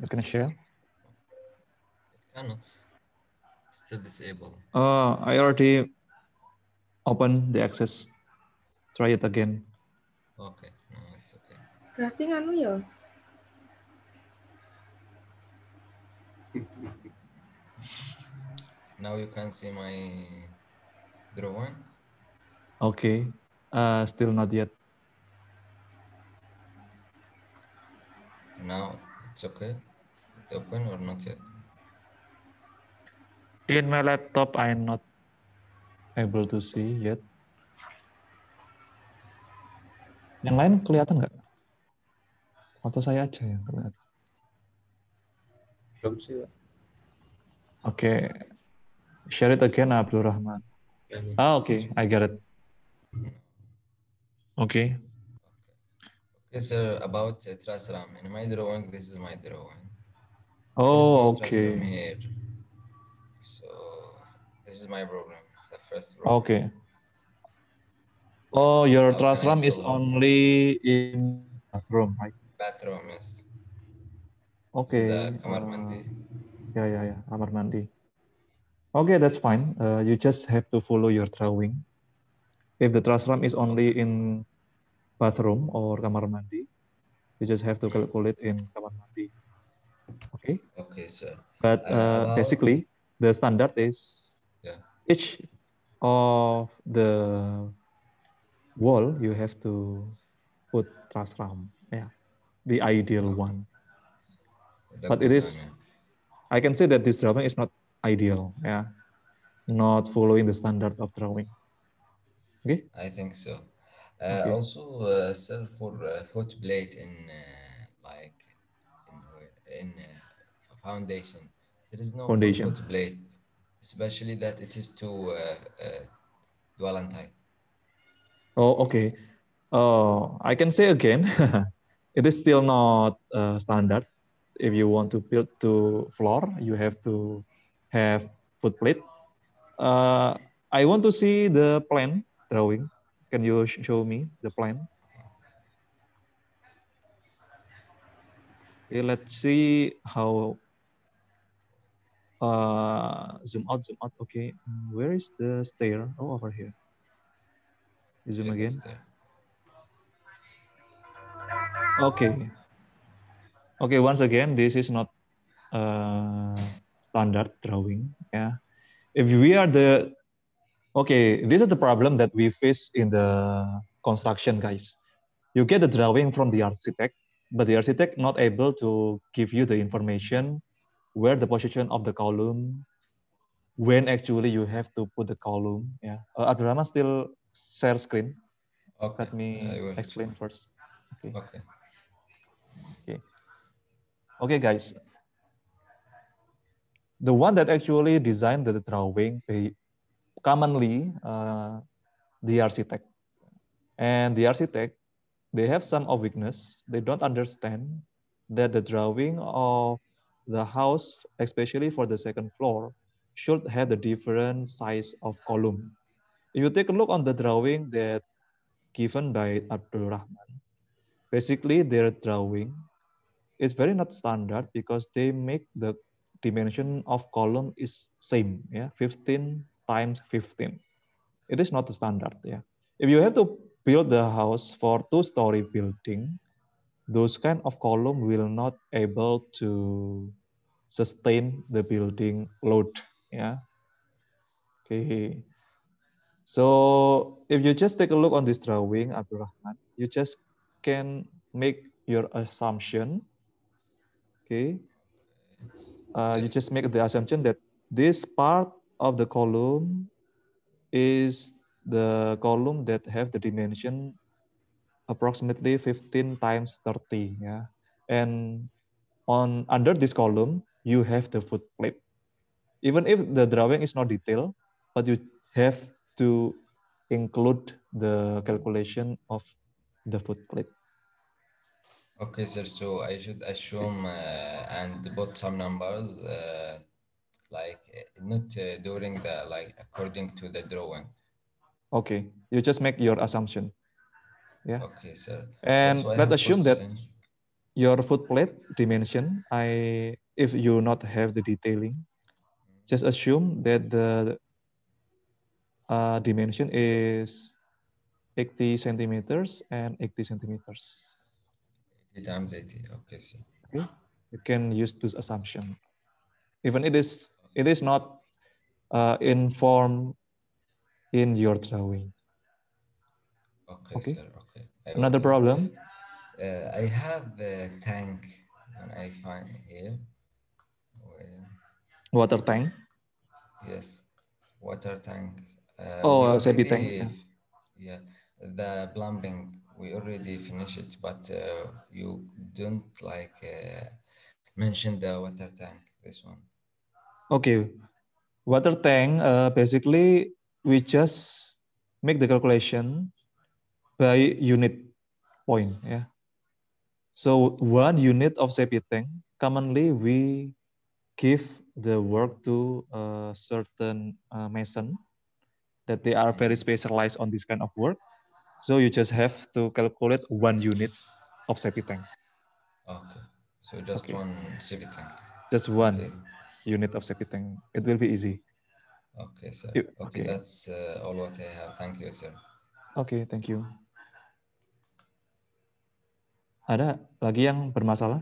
It's going share? It cannot. Still disabled. Uh, I already open the access. Try it again. Okay, no, it's okay. Berarti nganu ya? now you can see my drawing. Okay, uh, still not yet. Now it's okay. the open kan or not yet? In my laptop, I'm not able to see yet. Yang lain kelihatan nggak? Atau saya aja yang kelihatan? Belum sih, Pak. Oke. Okay. Share it again, Abdul Rahman. Ya, ya. Ah, oke. Okay. I got it. Hmm. Oke. Okay. Okay, sir. About uh, Trasram. In my drawing, this is my drawing. Oh, okay. So this is my program, the first program. Okay. Oh, your okay, classroom is only in bathroom, right? Bathroom, yes. Okay. So kamar uh, mandi. Uh, ya, yeah, yeah, yeah. Kamar mandi. Okay, that's fine. Uh, you just have to follow your drawing. If the room is only in bathroom or kamar mandi, you just have to calculate in kamar mandi. Okay. Okay, sir. But uh, about... basically, the standard is yeah. each of the wall you have to put truss RAM. Yeah, the ideal okay. one. That but it is, I can say that this drawing is not ideal. Yeah, not following the standard of drawing. Okay. I think so. Uh, okay. Also, uh, sir, for uh, foot plate in. Uh, in uh, foundation. There is no foundation. plate, especially that it is to Valentine. Uh, uh, oh, okay. Oh, I can say again, it is still not uh, standard. If you want to build to floor, you have to have foot plate. Uh, I want to see the plan drawing. Can you sh show me the plan? Okay, eh, let's see how uh, zoom out, zoom out. Okay, mm, where is the stair? Oh, over here. You zoom yeah, again. Okay. Okay, once again, this is not uh, standard drawing. Yeah, if we are the okay, this is the problem that we face in the construction, guys. You get the drawing from the architect, but the architect not able to give you the information where the position of the column, when actually you have to put the column. Yeah, uh, Abdurrahman still share screen. Okay. Let me explain see. first. Okay. Okay. Okay. Okay, guys. The one that actually designed the drawing eh, commonly uh, the architect, and the architect they have some of weakness. They don't understand that the drawing of the house, especially for the second floor, should have the different size of column. If you take a look on the drawing that given by Abdul Rahman, basically their drawing is very not standard because they make the dimension of column is same, yeah, 15 times 15. It is not the standard, yeah. If you have to build the house for two-story building, those kind of column will not able to sustain the building load. Yeah. Okay. So if you just take a look on this drawing, Abdul you just can make your assumption. Okay. Uh, you just make the assumption that this part of the column is the column that have the dimension approximately 15 times 30 yeah and on under this column you have the foot clip even if the drawing is not detailed but you have to include the calculation of the foot clip okay sir so i should assume uh, and put some numbers uh, like not uh, during the like according to the drawing Okay, you just make your assumption. Yeah. Okay, sir. And so let's assume that your food plate dimension, I if you not have the detailing, just assume that the uh, dimension is 80 centimeters and 80 centimeters. 80 times 80, okay, sir. Okay. You can use this assumption. Even it is it is not uh, form in your drawing. Okay, okay. sir. Okay. I Another will, problem. Uh, I have the tank, and I find here. Well, water tank. Yes, water tank. Uh, oh, septic tank. Yeah. yeah, the plumbing we already finished it, but uh, you don't like uh, mention the water tank. This one. Okay, water tank. Uh, basically, we just make the calculation by unit point. Yeah. So one unit of tank, commonly we give the work to a certain uh, mason that they are very specialized on this kind of work. So you just have to calculate one unit of tank. Okay. So just okay. one sepiteng. Just one okay. unit of tank. It will be easy. Okay, sir. Okay, okay. that's uh, all what I have. Thank you, sir. Okay, thank you. Ada lagi yang bermasalah?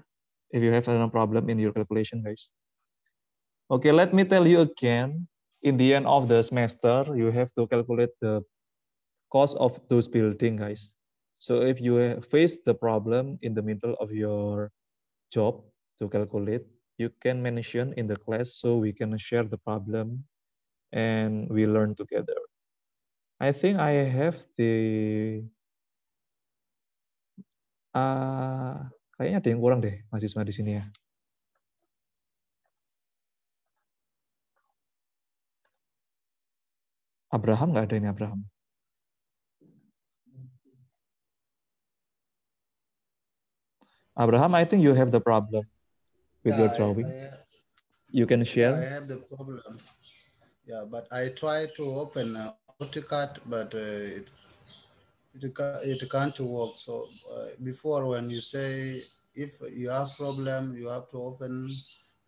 If you have any problem in your calculation, guys. Okay, let me tell you again. In the end of the semester, you have to calculate the cost of those building, guys. So if you face the problem in the middle of your job to calculate, you can mention in the class so we can share the problem and we learn together. I think I have the uh, kayaknya ada yang kurang deh mahasiswa di sini ya. Abraham nggak ada ini Abraham. Abraham, I think you have the problem with yeah, your drawing. I, I, you can share. I have the problem. Yeah, but I try to open uh, AutoCAD, but uh, it, it, it can't work. So uh, before when you say, if you have problem, you have to open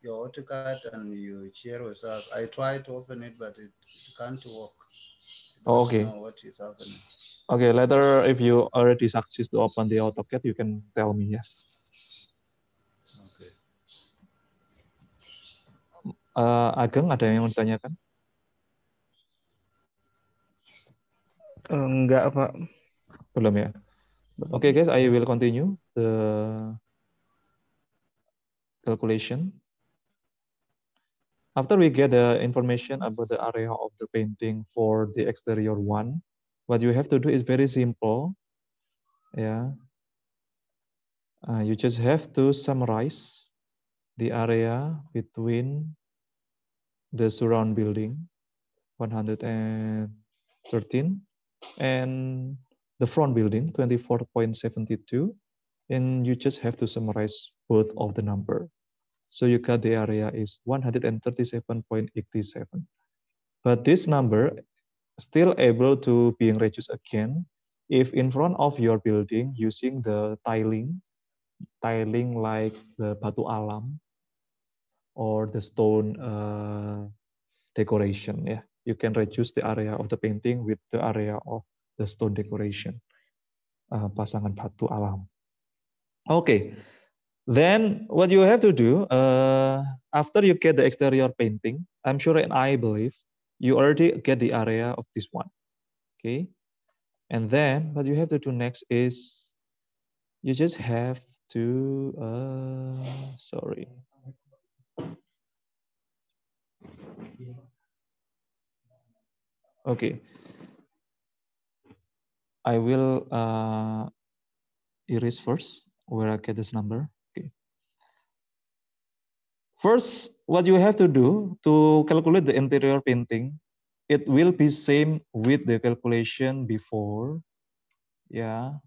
your AutoCAD and you share with us. I try to open it, but it, it can't work. Oh, okay. what is happening. Okay, later if you already succeed to open the AutoCAD, you can tell me, yes. Okay. Uh, Ageng, ada yang ditanyakan? Eh, enggak, Pak. Belum ya? Oke, okay, guys, I will continue the calculation. After we get the information about the area of the painting for the exterior one, what you have to do is very simple. Yeah. Uh, you just have to summarize the area between the surround building 113 and the front building 24.72 and you just have to summarize both of the number so you got the area is 137.87 but this number still able to being reduced again if in front of your building using the tiling tiling like the batu alam or the stone uh, decoration yeah you can reduce the area of the painting with the area of the stone decoration. Uh, pasangan batu alam. Okay, then what you have to do uh, after you get the exterior painting, I'm sure and I believe you already get the area of this one. Okay, and then what you have to do next is you just have to, uh, sorry, Okay. I will uh, erase first where I get this number. Okay. First, what you have to do to calculate the interior painting, it will be same with the calculation before. Yeah.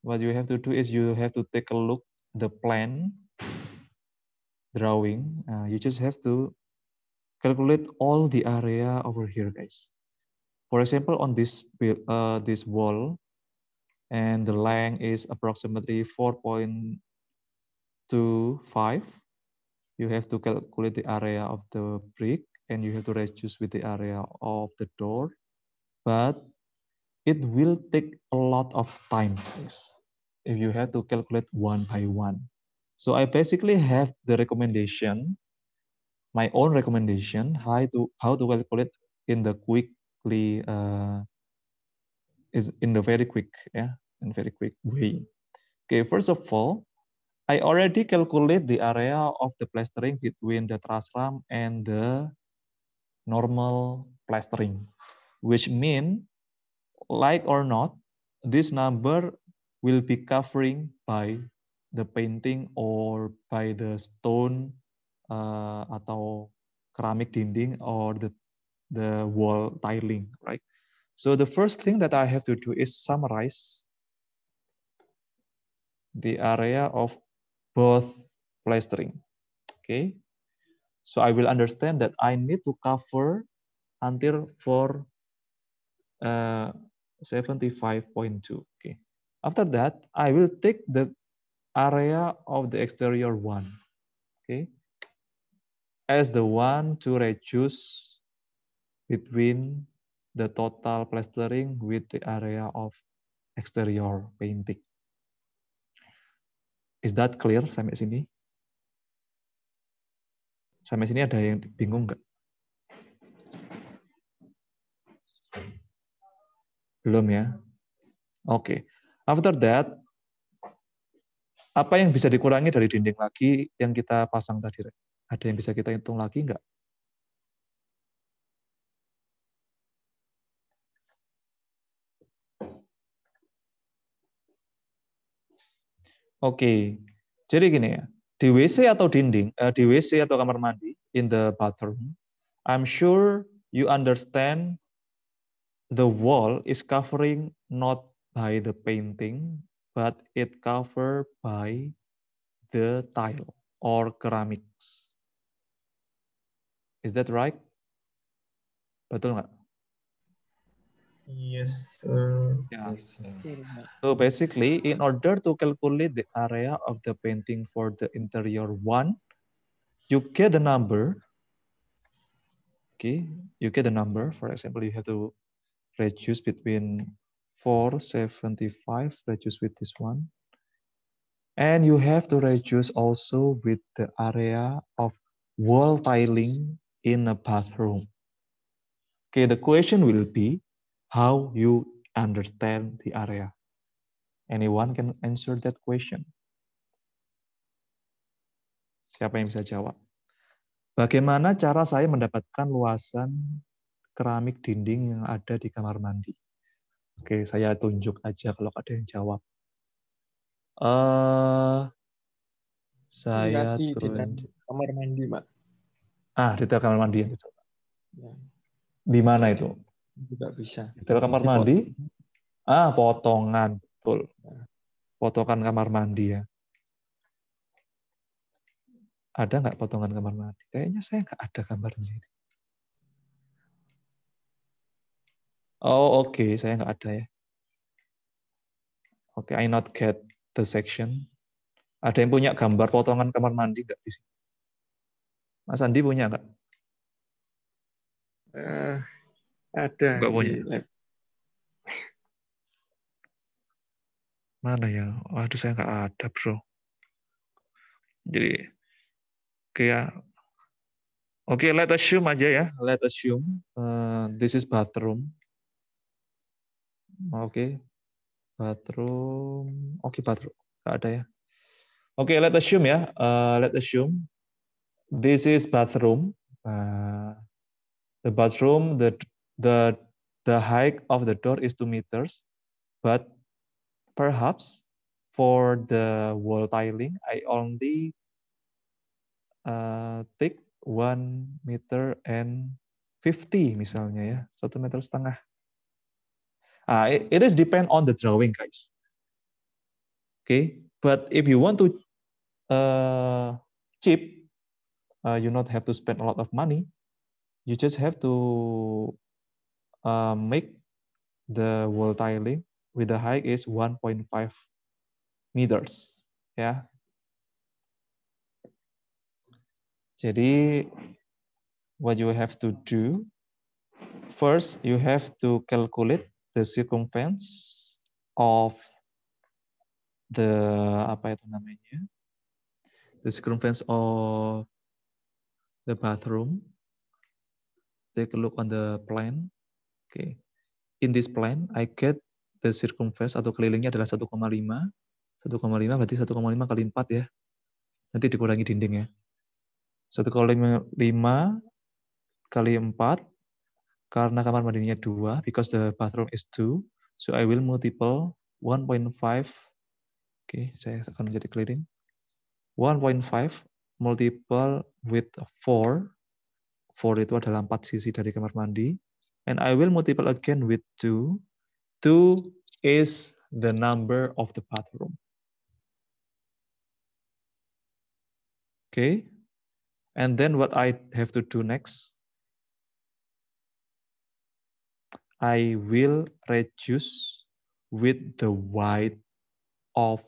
What you have to do is you have to take a look the plan drawing. Uh, you just have to calculate all the area over here, guys. For example, on this, uh, this wall, and the length is approximately 4.25, you have to calculate the area of the brick and you have to reduce with the area of the door. But it will take a lot of time please, if you have to calculate one by one. So I basically have the recommendation, my own recommendation, how to, how to calculate in the quick quickly uh, is in the very quick yeah in very quick way okay first of all I already calculate the area of the plastering between the truss ram and the normal plastering which mean like or not this number will be covering by the painting or by the stone uh, atau keramik dinding or the the wall tiling, right? So the first thing that I have to do is summarize the area of both plastering, okay? So I will understand that I need to cover until for uh, 75.2, okay? After that, I will take the area of the exterior one, okay? As the one to reduce between the total plastering with the area of exterior painting. Is that clear sampai sini? Sampai sini ada yang bingung nggak? Belum ya? Oke. Okay. After that, apa yang bisa dikurangi dari dinding lagi yang kita pasang tadi? Ada yang bisa kita hitung lagi nggak? Oke. Jadi gini ya, di WC atau dinding, uh, di WC atau kamar mandi in the bathroom, I'm sure you understand the wall is covering not by the painting, but it covered by the tile or ceramics. Is that right? Betul nggak? Yes, sir. Yeah. Yes, sir. So basically, in order to calculate the area of the painting for the interior one, you get the number. Okay, you get the number. For example, you have to reduce between 475, reduce with this one. And you have to reduce also with the area of wall tiling in a bathroom. Okay, the question will be, how you understand the area? Anyone can answer that question. Siapa yang bisa jawab? Bagaimana cara saya mendapatkan luasan keramik dinding yang ada di kamar mandi? Oke, saya tunjuk aja kalau ada yang jawab. Uh, saya di, kamar mandi, Pak. Ah, di kamar mandi yang dicoba. Ya. Di mana itu? juga bisa. Detail kamar Jadi, mandi? Potong. Ah, potongan, betul. Potongan kamar mandi ya. Ada nggak potongan kamar mandi? Kayaknya saya nggak ada gambarnya ini. Oh, oke, okay. saya nggak ada ya. Oke, okay, I not get the section. Ada yang punya gambar potongan kamar mandi nggak di sini? Mas Andi punya nggak? Eh, ada. Enggak punya. Mana ya? Waduh, saya nggak ada, bro. Jadi, kayak Oke, okay, let assume aja ya. Let us assume uh, this is bathroom. Oke, okay. bathroom. Oke, okay, bathroom. Gak ada ya. Oke, okay, let assume ya. Uh, let assume this is bathroom. Uh, the bathroom, the The the height of the door is two meters, but perhaps for the wall tiling, I only uh, take one meter and fifty misalnya ya, satu meter setengah. Uh, it, it is depend on the drawing guys. Okay, but if you want to uh, cheap, uh, you not have to spend a lot of money. You just have to uh, make the wall tiling with the height is 1.5 meters. Ya. Jadi, what you have to do, first you have to calculate the circumference of the apa itu namanya, the circumference of the bathroom. Take a look on the plan okay. in this plan I get the circumference atau kelilingnya adalah 1,5 1,5 berarti 1,5 kali 4 ya. Nanti dikurangi dinding ya. 1,5 kali 4 karena kamar mandinya 2 because the bathroom is 2 so I will multiple 1.5 Oke, okay, saya akan menjadi keliling. 1.5 multiple with 4. 4 itu adalah 4 sisi dari kamar mandi. and I will multiply again with 2. 2 is the number of the bathroom. Okay, and then what I have to do next, I will reduce with the width of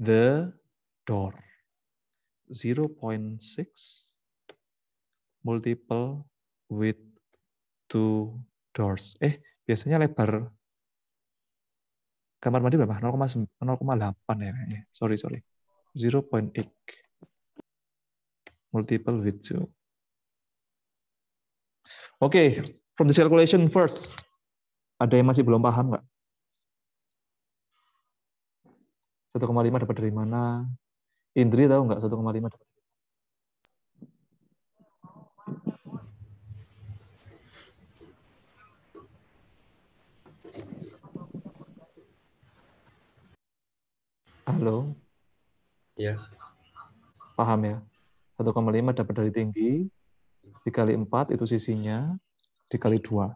the door. 0 0.6 multiple with two doors. Eh, biasanya lebar kamar mandi berapa? 0,8 ya Sorry, sorry. 0.8. Multiple with 2. Oke, okay. from the calculation first. Ada yang masih belum paham nggak? 1,5 dapat dari mana? Indri tahu nggak 1,5 dapat Halo. Ya. Paham ya? 1,5 dapat dari tinggi, dikali 4 itu sisinya, dikali 2.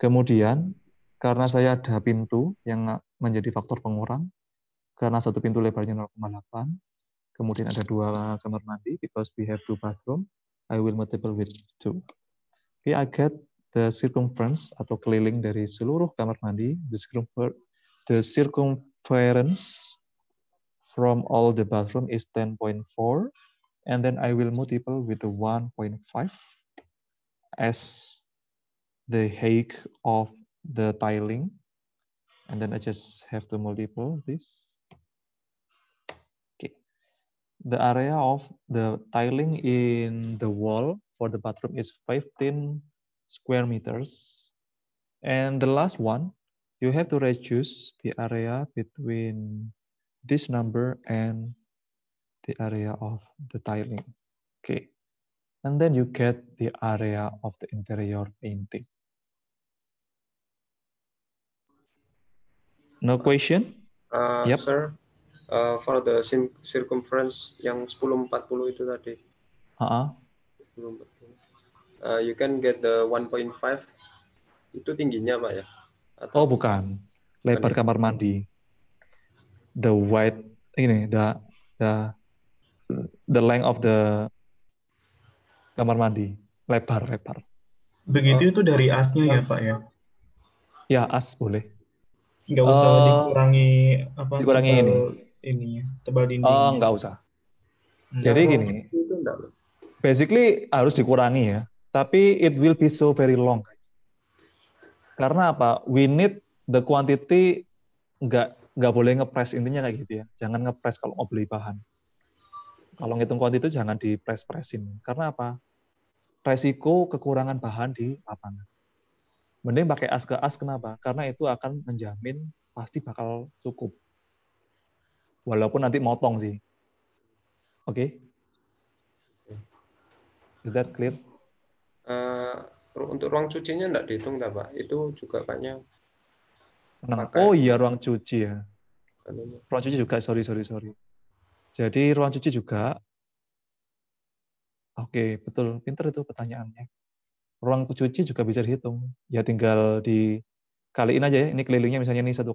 Kemudian, karena saya ada pintu yang menjadi faktor pengurang, karena satu pintu lebarnya 0,8, kemudian ada dua kamar mandi, because we have two bathroom, I will multiply with two. Okay, I get the circumference atau keliling dari seluruh kamar mandi, the circumference from all the bathroom is 10.4 and then I will multiply with the 1.5 as the height of the tiling and then I just have to multiply this. Okay. The area of the tiling in the wall for the bathroom is 15 square meters. And the last one, you have to reduce the area between this number and the area of the tiling. Okay. And then you get the area of the interior painting. No question? Uh, yep. Sir, uh, for the circumference yang 1040 itu tadi. Uh -huh. Uh, you can get the 1.5. Itu tingginya, Pak ya? Atau oh, bukan. Lebar ya? kamar mandi the wide ini the the the length of the kamar mandi lebar lebar. Begitu itu dari asnya ya pak ya? Ya as boleh. Gak usah uh, dikurangi apa? Dikurangi tebal ini. Ini tebal dinding. Oh eh, uh, nggak usah. Jadi gini. Basically harus dikurangi ya. Tapi it will be so very long. Karena apa? We need the quantity nggak nggak boleh ngepres intinya kayak gitu ya jangan ngepres kalau mau beli bahan kalau ngitung kuantiti itu jangan di press presin karena apa resiko kekurangan bahan di lapangan mending pakai as ke as kenapa karena itu akan menjamin pasti bakal cukup walaupun nanti motong sih oke okay? is that clear uh, untuk ruang cucinya enggak dihitung enggak, Pak? Itu juga kayaknya Nah, oh iya ruang cuci ya. Ruang cuci juga, sorry, sorry, sorry. Jadi ruang cuci juga. Oke, betul. Pinter itu pertanyaannya. Ruang cuci juga bisa dihitung. Ya tinggal dikaliin aja ya. Ini kelilingnya misalnya ini 1,5.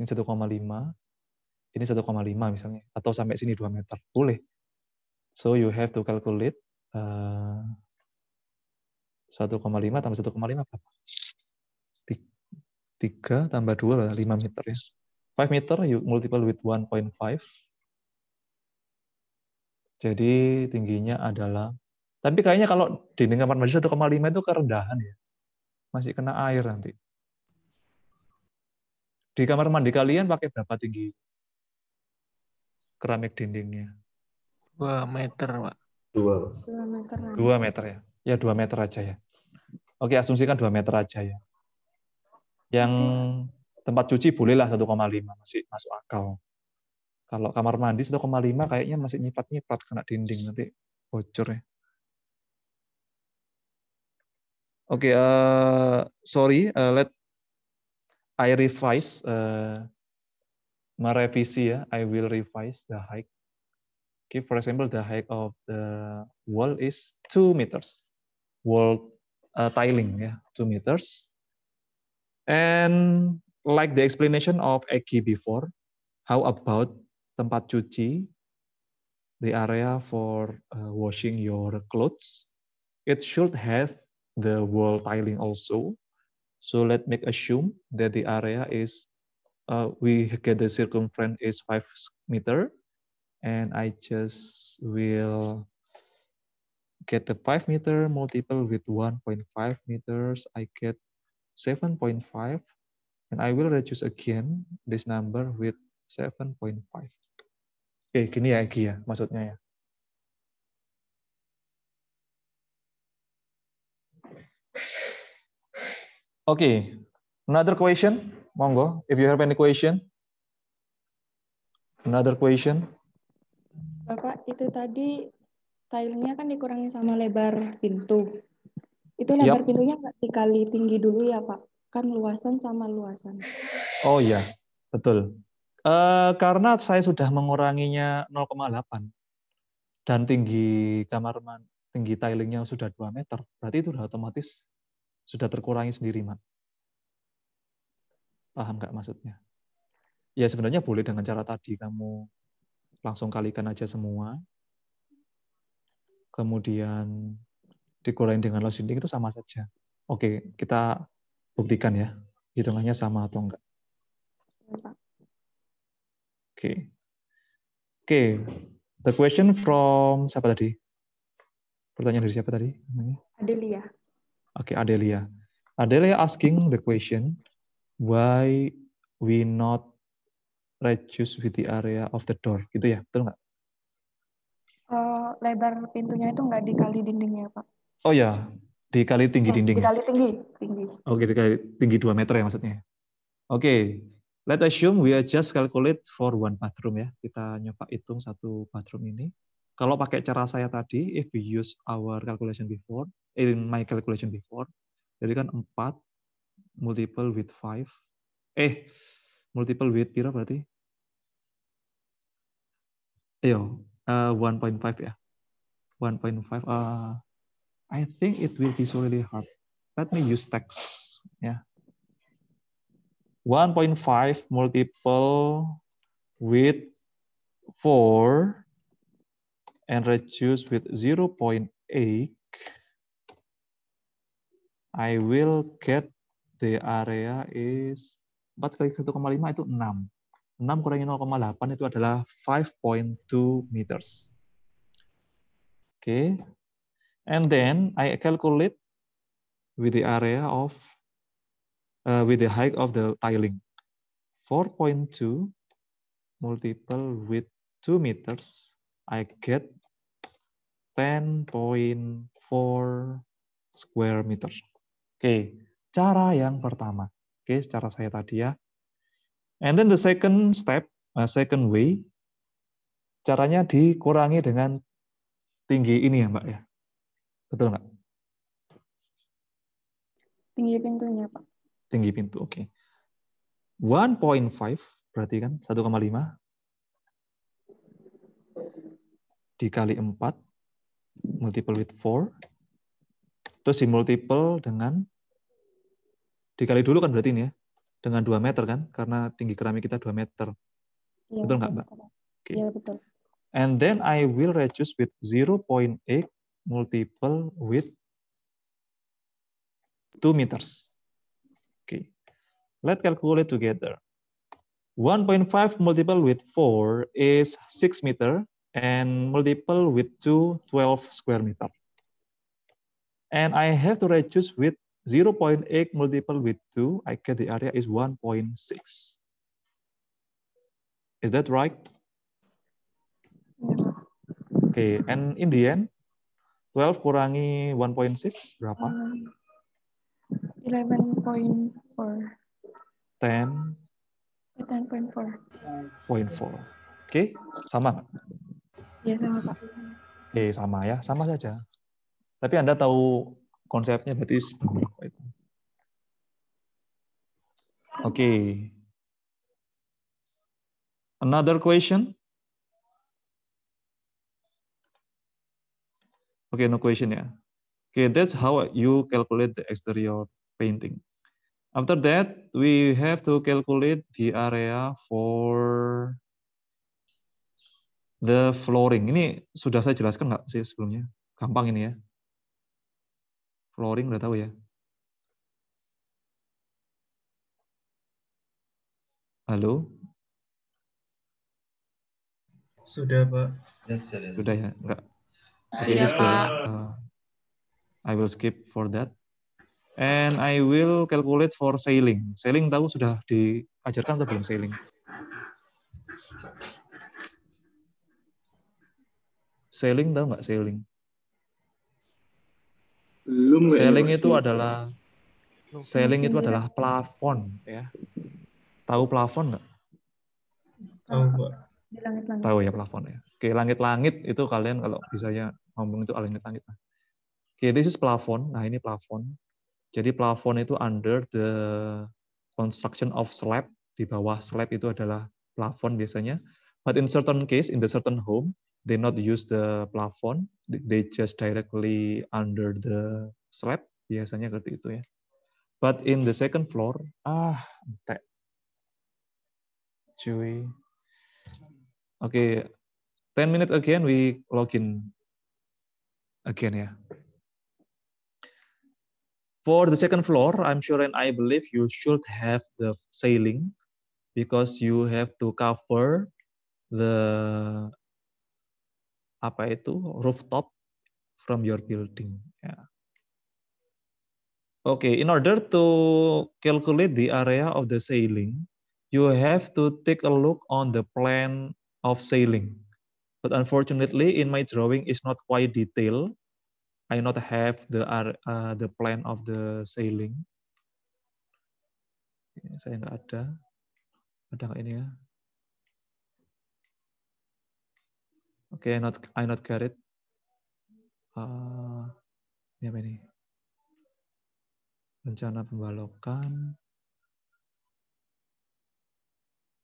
Ini 1,5. Ini 1,5 misalnya. Atau sampai sini 2 meter. Boleh. So you have to calculate uh, eh, 1,5 tambah 1,5 berapa? 3 tambah 2 adalah 5 meter ya. 5 meter you multiply with 1.5. Jadi tingginya adalah, tapi kayaknya kalau dinding kamar mandi 1,5 itu kerendahan ya. Masih kena air nanti. Di kamar mandi kalian pakai berapa tinggi keramik dindingnya? 2 meter, Pak. 2. 2 meter. 2 meter ya. Ya 2 meter aja ya. Oke, asumsikan 2 meter aja ya. Yang tempat cuci bolehlah 1,5 masih masuk akal. Kalau kamar mandi 1,5 kayaknya masih nyipat-nyipat kena dinding nanti bocor ya. Oke, okay, uh, eh, sorry, uh, let I revise, uh, merevisi ya, I will revise the height. Okay, for example, the height of the wall is two meters. Wall uh, tiling ya, two meters. And like the explanation of Eki before, how about tempat cuci, the area for uh, washing your clothes? It should have the wall tiling also. So let me assume that the area is, uh, we get the circumference is five meter, and I just will get the 5 meter multiple with 1.5 meters, I get 7.5 and I will reduce again this number with 7.5. Oke, okay, gini ya Egi ya, maksudnya ya. Oke, okay. another question, monggo. If you have any question, another question. Bapak, itu tadi tilenya kan dikurangi sama lebar pintu. Itu lebar yep. pintunya nggak dikali tinggi dulu ya Pak? Kan luasan sama luasan. Oh iya, betul. E, karena saya sudah menguranginya 0,8 dan tinggi kamar mandi tinggi tilingnya sudah 2 meter, berarti itu sudah otomatis sudah terkurangi sendiri, Mak. Paham nggak maksudnya? Ya sebenarnya boleh dengan cara tadi, kamu langsung kalikan aja semua, kemudian dikurangi dengan loss seeding itu sama saja. Oke, kita buktikan ya, hitungannya sama atau enggak. Oke. Oke, the question from siapa tadi? Pertanyaan dari siapa tadi? Adelia. Oke, Adelia. Adelia asking the question, why we not reduce with the area of the door, gitu ya, betul nggak? Uh, lebar pintunya itu enggak dikali dindingnya, Pak. Oh ya, dikali tinggi eh, dinding. Dikali tinggi, tinggi. Oke, oh, okay, gitu, dikali tinggi 2 meter ya maksudnya. Oke, okay. us assume we are just calculate for one bathroom ya. Kita nyoba hitung satu bathroom ini. Kalau pakai cara saya tadi, if we use our calculation before, eh, in my calculation before, jadi kan 4 multiple with 5. Eh, multiple with pira berarti? Ayo, uh, eh, 1.5 ya. 1.5 uh, I think it will be really hard. Let me use text. Yeah. 1.5 multiple with 4 and reduce with 0.8. I will get the area is 4 kali 1,5 itu 6. 6 kurangi 0,8 itu adalah 5.2 meters. Oke, okay and then I calculate with the area of uh, with the height of the tiling 4.2 multiple with 2 meters I get 10.4 square meters Oke cara yang pertama Oke secara saya tadi ya and then the second step uh, second way caranya dikurangi dengan tinggi ini ya Mbak ya Betul nggak? Tinggi pintunya, Pak. Tinggi pintu, oke. Okay. 1.5 berarti kan 1,5 dikali 4 multiple with 4 terus di multiple dengan dikali dulu kan berarti ini ya dengan 2 meter kan karena tinggi keramik kita 2 meter. Ya, betul nggak, pak Iya, okay. betul. And then I will reduce with 0.8 multiple with 2 meters. Okay, let's calculate together. 1.5 multiple with 4 is 6 meter and multiple with 2, 12 square meter. And I have to reduce with 0 0.8 multiple with 2, I get the area is 1.6. Is that right? Okay, and in the end, 12 kurangi 1.6 berapa? Um, 11.4. 10. 10.4. 0.4. Oke, sama nggak? Iya, sama Pak. Oke, okay, sama ya. Sama saja. Tapi Anda tahu konsepnya berarti itu. Oke. Another question? Okay, no question ya. Okay, that's how you calculate the exterior painting. After that, we have to calculate the area for the flooring. Ini sudah saya jelaskan nggak sih sebelumnya? Gampang ini ya. Flooring udah tahu ya. Halo? Sudah, Pak. Sudah ya? Enggak. Sudah, Pak. Uh, I will skip for that. And I will calculate for sailing. Sailing tahu sudah diajarkan atau belum sailing? Sailing tahu nggak sailing? Belum. Sailing itu adalah sailing itu adalah plafon ya. Tahu plafon nggak? Tahu, Tahu ya plafon ya. Oke langit-langit itu kalian kalau misalnya ngomong itu langit-langit. Oke, this is plafon. Nah, ini plafon. Jadi plafon itu under the construction of slab. Di bawah slab itu adalah plafon biasanya. But in certain case, in the certain home, they not use the plafon. They just directly under the slab. Biasanya seperti itu ya. But in the second floor, ah, entek. Cuy. Oke, okay, 10 minutes again, we login again ya. Yeah. For the second floor, I'm sure and I believe you should have the ceiling because you have to cover the apa itu rooftop from your building. Yeah. Okay, in order to calculate the area of the ceiling, you have to take a look on the plan of ceiling. But unfortunately, in my drawing is not quite detailed. I not have the uh, the plan of the sailing. Saya nggak ada. Ada nggak ini ya? Oke, okay, not I not got it. Uh, ini apa ini? Rencana pembalokan.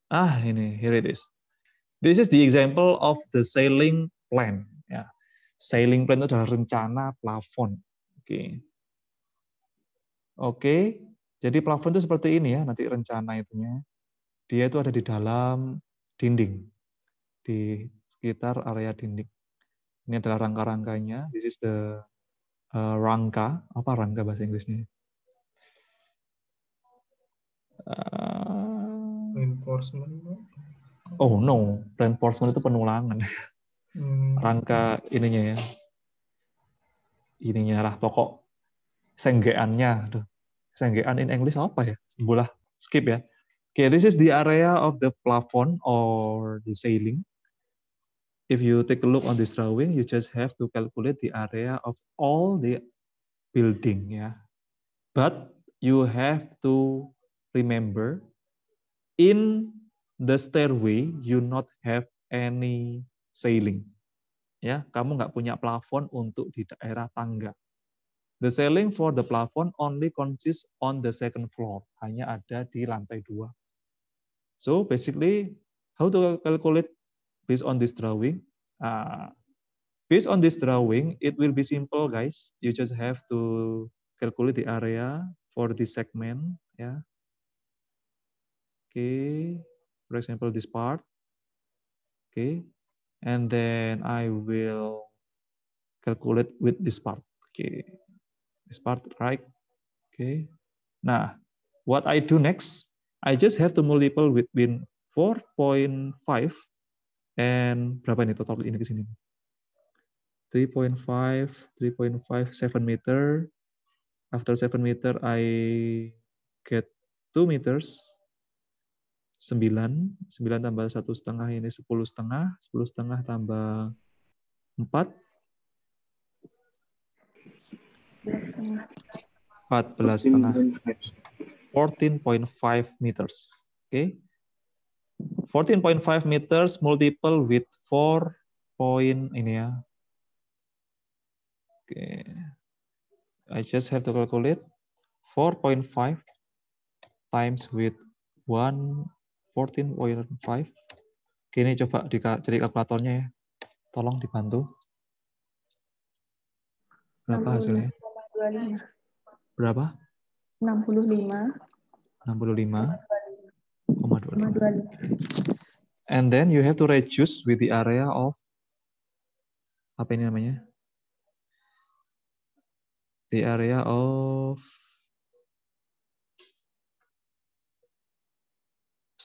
Ah, ini here it is. This is the example of the sailing plan. Ya. Sailing plan itu adalah rencana plafon. Oke. Okay. Oke. Okay. Jadi plafon itu seperti ini ya, nanti rencana itunya. Dia itu ada di dalam dinding. Di sekitar area dinding. Ini adalah rangka-rangkanya. This is the uh, rangka. Apa rangka bahasa Inggrisnya? Uh, reinforcement oh no, reinforcement itu penulangan. Hmm. Rangka ininya ya, ininya lah pokok senggeannya. Aduh, senggean in English apa ya? Bulah skip ya. okay, this is the area of the plafond or the ceiling. If you take a look on this drawing, you just have to calculate the area of all the building ya. Yeah. But you have to remember in the stairway you not have any ceiling. Ya, kamu nggak punya plafon untuk di daerah tangga. The ceiling for the plafon only consists on the second floor, hanya ada di lantai dua. So basically, how to calculate based on this drawing? Uh, based on this drawing, it will be simple, guys. You just have to calculate the area for this segment. Ya. Yeah. Oke. Okay. for example, this part. Okay, and then I will calculate with this part. Okay, this part, right? Okay. Now, what I do next, I just have to multiple between 4.5 and berapa ini total ini ke sini? 3.5, 3.5, 7 meter. After 7 meter, I get 2 meters. 9, 9 tambah satu setengah ini 10 setengah, 10 setengah tambah 4, 14 setengah, 14.5 meters. Oke, okay. 14.5 meters multiple with 4 point ini ya. Oke, okay. I just have to calculate 4.5 times with 1 14.5. Oke, ini coba dicari kalkulatornya ya. Tolong dibantu. Berapa hasilnya? 65. Berapa? 65. 65. 25. And then you have to reduce with the area of apa ini namanya? The area of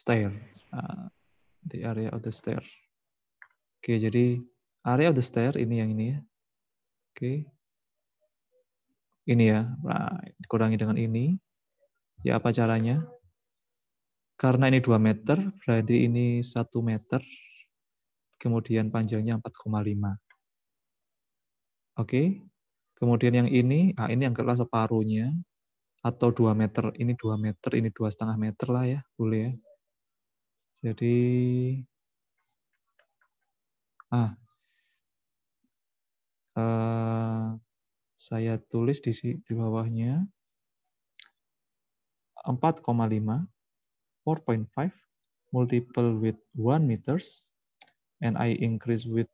stair. Uh, the area of the stair. Oke, okay, jadi area of the stair ini yang ini ya. Oke. Okay. Ini ya, right. kurangi dengan ini. Ya, apa caranya? Karena ini 2 meter, berarti ini 1 meter. Kemudian panjangnya 4,5. Oke. Okay. Kemudian yang ini, ah ini yang kelas separuhnya atau 2 meter. Ini 2 meter, ini dua setengah meter lah ya, boleh ya. Jadi ah uh, saya tulis di di bawahnya 4,5 4.5 multiple with 1 meters and I increase with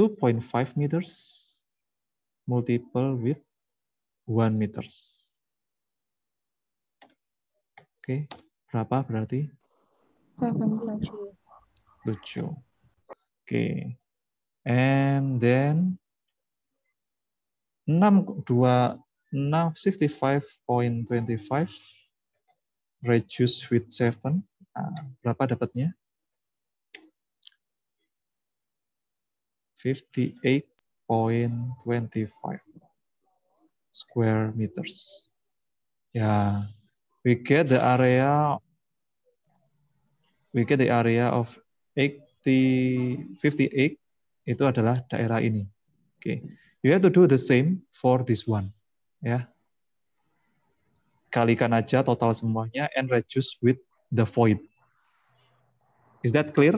2.5 meters multiple with 1 meters. Okay berapa berarti? 7. 7. Oke. Okay. And then 6, 2, 6, reduce with 7. Nah, berapa dapatnya? 58.25 square meters. Ya, we get the area we get the area of 58 itu adalah daerah ini. Oke. Okay. You have to do the same for this one. Ya. Kalikan aja total semuanya and reduce with the void. Is that clear?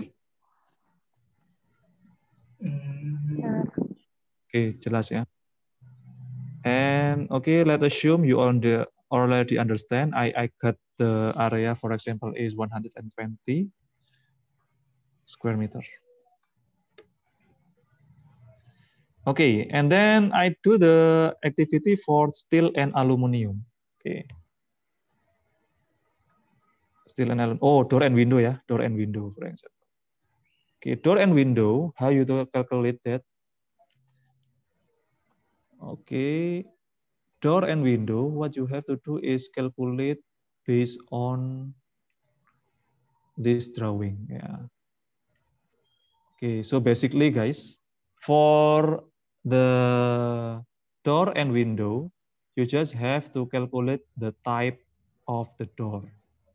Oke, hmm. okay, jelas ya. And okay, let assume you on the or already understand. I, I got the area, for example, is 120 square meter. Okay, and then I do the activity for steel and aluminium. Okay. Steel and aluminium. Oh, door and window yeah. Door and window, for example. Okay, door and window, how you calculate that? Okay, door and window, what you have to do is calculate based on this drawing. Yeah. Okay, so basically guys, for the door and window, you just have to calculate the type of the door.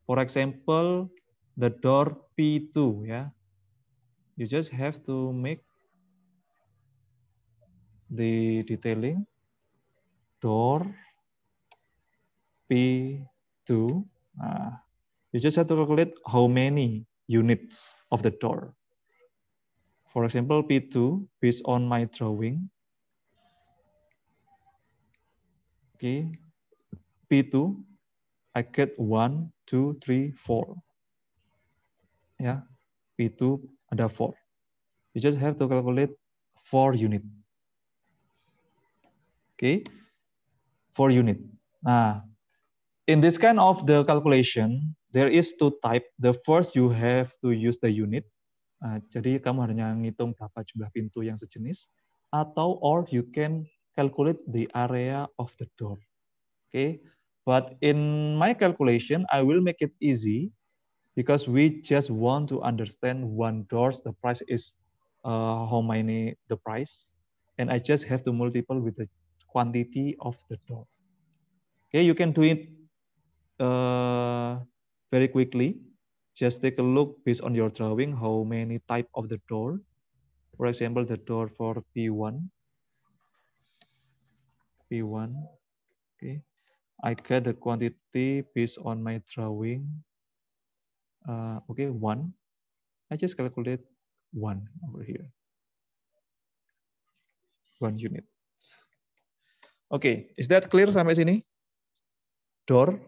For example, the door P2 yeah. You just have to make the detailing door P2. Uh, nah, you just have to calculate how many units of the door. For example, P2 based on my drawing. Okay, P2, I get one, two, three, four. Yeah, P2 ada four. You just have to calculate four unit. Okay, for unit. Nah, in this kind of the calculation, there is two type. The first you have to use the unit. Nah, jadi kamu hanya ngitung berapa jumlah pintu yang sejenis atau or you can calculate the area of the door. Okay, but in my calculation, I will make it easy because we just want to understand one doors. The price is uh, how many the price, and I just have to multiple with the quantity of the door. Okay, you can do it uh, very quickly. Just take a look based on your drawing, how many type of the door. For example, the door for P1. P1, okay. I get the quantity based on my drawing. Uh, okay, one. I just calculate one over here. One unit. Oke, okay. is that clear sampai sini? Door.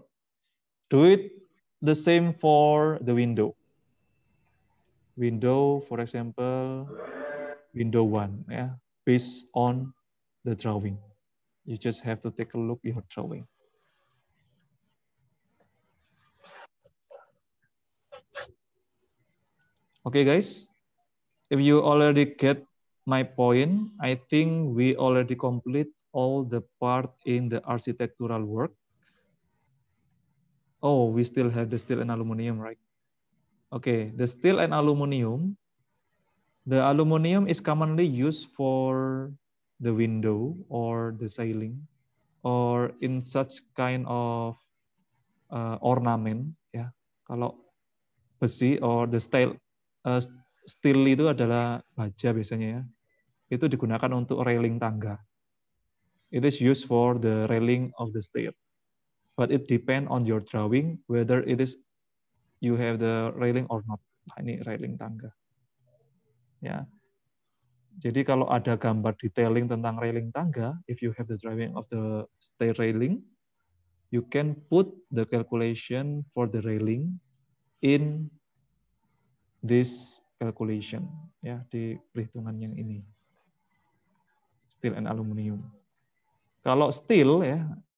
Do it the same for the window. Window, for example, window one, yeah, based on the drawing. You just have to take a look your drawing. Okay, guys. If you already get my point, I think we already complete all the part in the architectural work? Oh, we still have the steel and aluminium, right? Okay, the steel and aluminium. The aluminium is commonly used for the window or the ceiling or in such kind of uh, ornament ya. Kalau besi or the steel uh, steel itu adalah baja biasanya ya. Itu digunakan untuk railing tangga. It is used for the railing of the stair. But it depends on your drawing whether it is you have the railing or not. Nah, ini railing tangga. Ya. Jadi kalau ada gambar detailing tentang railing tangga, if you have the drawing of the stair railing, you can put the calculation for the railing in this calculation ya di perhitungan yang ini steel and aluminium. Kalau still ya